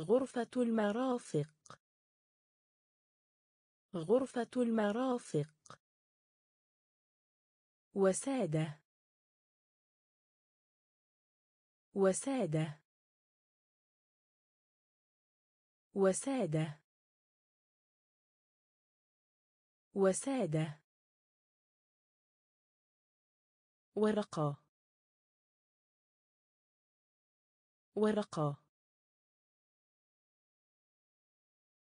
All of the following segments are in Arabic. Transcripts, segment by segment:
غرفة المرافق غرفة المرافق وسادة وسادة وسادة وسادة ورقة ورقة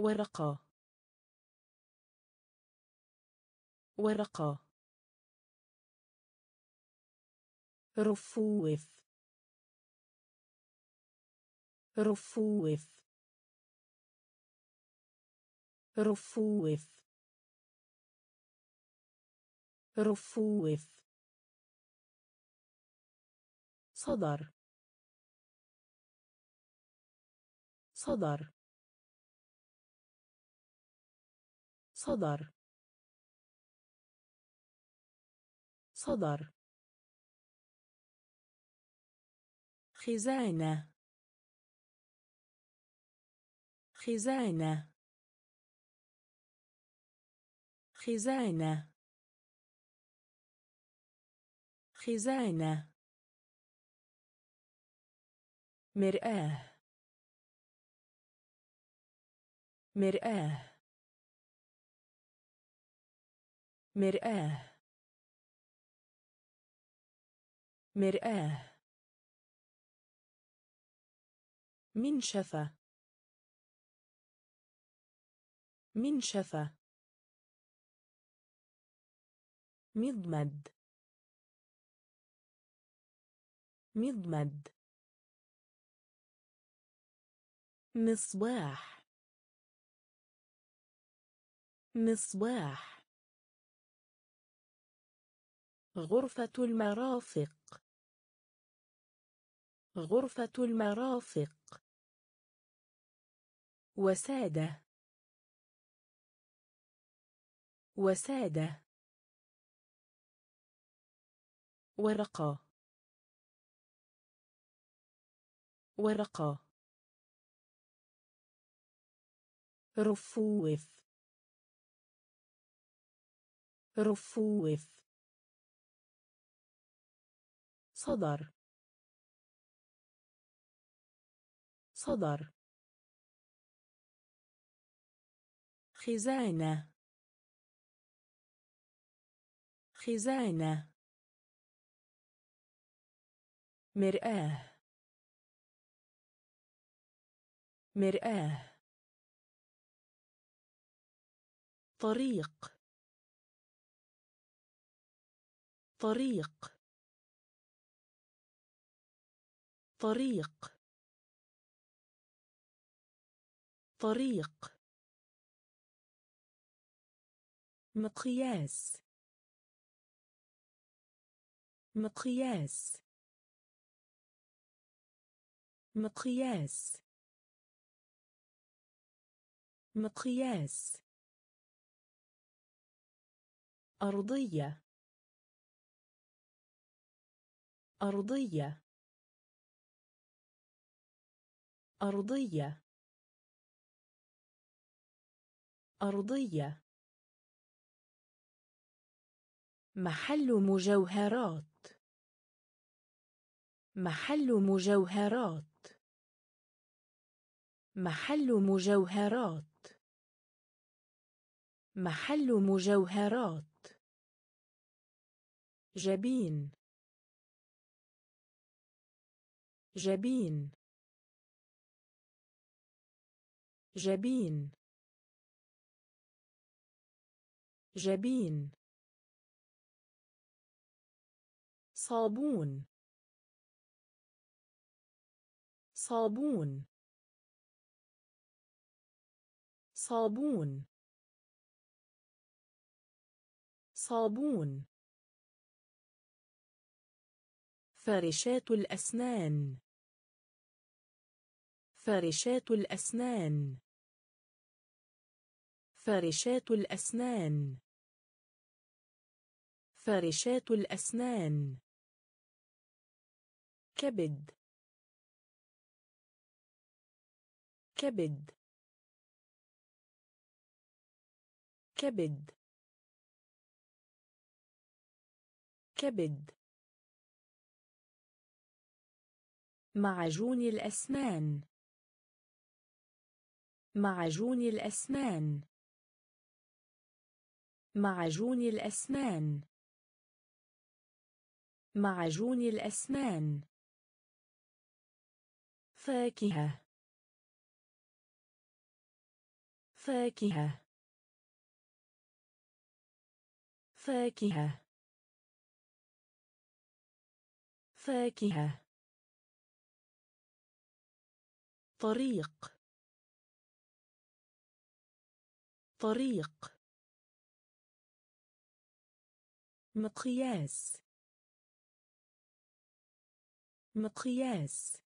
ورقة ورقة رفوف رفوف رفوف رفوف صدر صدر صدر صدر خزانة خزانة خزانة خزانة مرآة مرآة مرآة مرآة منشفة منشفة مضمد مضمد مصباح مصباح غرفة المرافق غرفة المرافق وسادة وسادة ورقة ورقة رفوف رفوف صدر صدر خزانة خزانة مرآة مرآة طريق طريق طريق طريق مقياس مقياس مقياس مقياس أرضية أرضية أرضية أرضية محل مجوهرات محل مجوهرات محل مجوهرات محل مجوهرات جبين جبين جبين جبين صابون صابون صابون صابون فرشات الأسنان فرشات الأسنان فرشات الأسنان فرشات الأسنان كبد كبد كبد كبد معجون الأسنان معجون الأسنان معجون الأسنان معجون الأسنان فاكهة فاكهة فاكهة فاكهة طريق طريق مقياس مقياس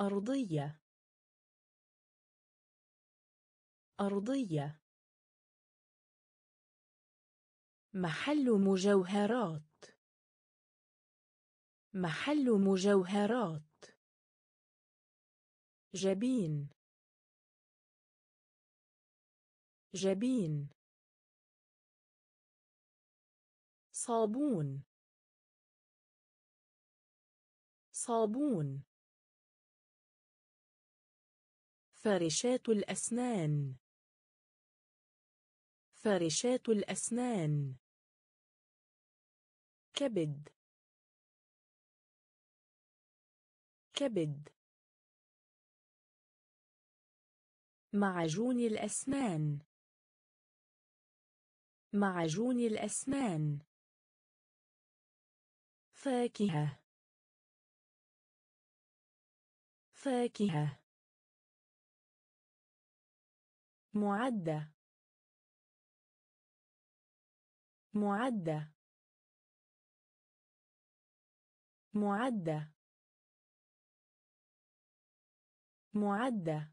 أرضية أرضية محل مجوهرات محل مجوهرات جبين جبين صابون صابون فرشات الأسنان فرشات الأسنان كبد كبد معجون الأسنان معجون الأسنان فاكهة فاكهة معدة معدة معدة معدة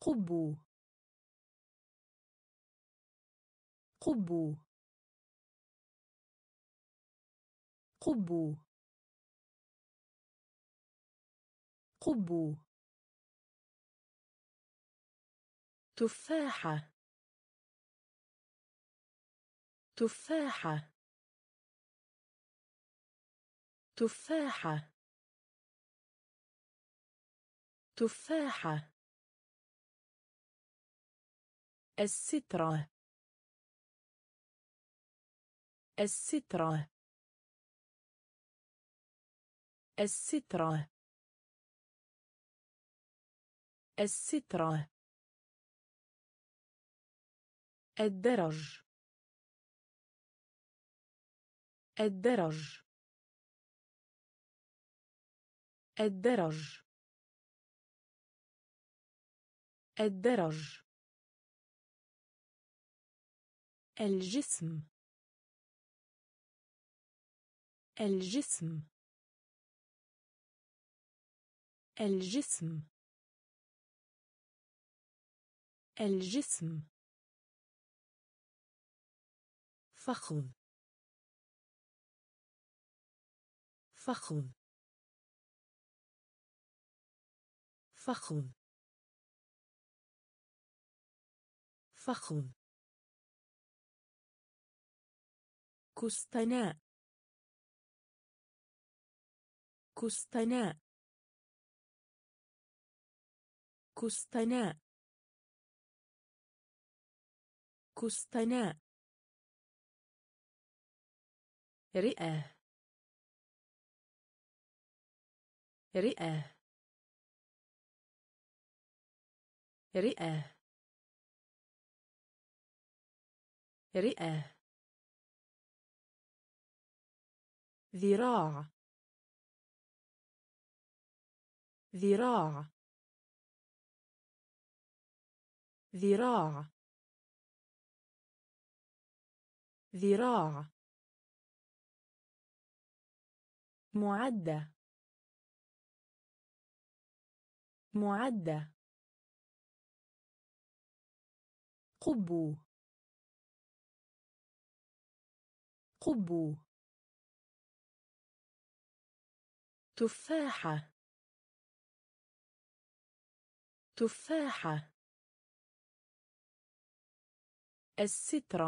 قبو قبو قبو قبو تفاحة تفاحة تفاحة تفاحة السترة السترة السترة السترة الدرج الدرج الدرج الدرج الجسم الجسم الجسم الجسم فخذ فخذ فخذ فخذ كستناء كستناء كستناء كستناء رئة رئة رئة رئة ذراع ذراع ذراع ذراع معدة معدة قبو قبو تفاحة تفاحة السترة